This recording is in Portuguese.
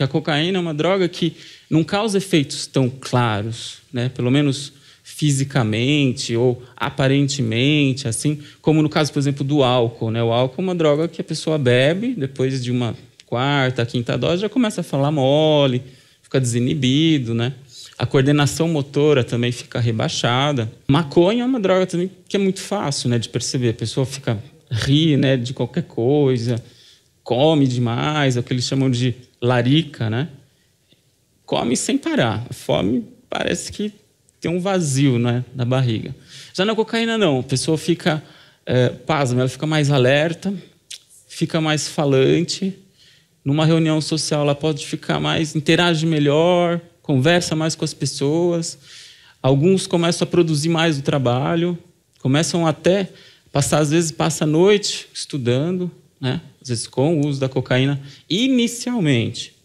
que a cocaína é uma droga que não causa efeitos tão claros, né? pelo menos fisicamente ou aparentemente, assim como no caso, por exemplo, do álcool. Né? O álcool é uma droga que a pessoa bebe, depois de uma quarta, quinta dose, já começa a falar mole, fica desinibido, né? A coordenação motora também fica rebaixada. Maconha é uma droga também que é muito fácil né, de perceber. A pessoa fica ri né, de qualquer coisa, come demais, é o que eles chamam de larica, né? Come sem parar. A fome parece que tem um vazio né, na barriga. Já na cocaína, não. A pessoa fica, é, pasma, ela fica mais alerta, fica mais falante. Numa reunião social, ela pode ficar mais, interage melhor, conversa mais com as pessoas. Alguns começam a produzir mais o trabalho, começam até passar, às vezes, passa a noite estudando né? às vezes com o uso da cocaína, inicialmente.